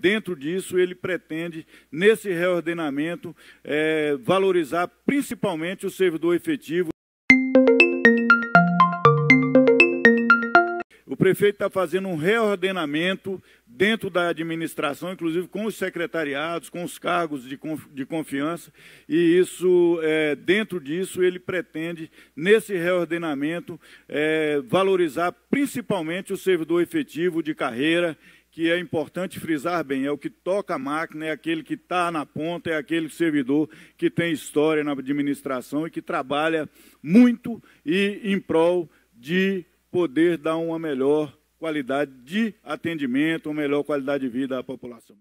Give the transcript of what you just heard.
Dentro disso, ele pretende, nesse reordenamento, é, valorizar principalmente o servidor efetivo. O prefeito está fazendo um reordenamento dentro da administração, inclusive com os secretariados, com os cargos de, de confiança, e isso, é, dentro disso, ele pretende, nesse reordenamento, é, valorizar principalmente o servidor efetivo de carreira que é importante frisar bem, é o que toca a máquina, é aquele que está na ponta, é aquele servidor que tem história na administração e que trabalha muito e em prol de poder dar uma melhor qualidade de atendimento, uma melhor qualidade de vida à população.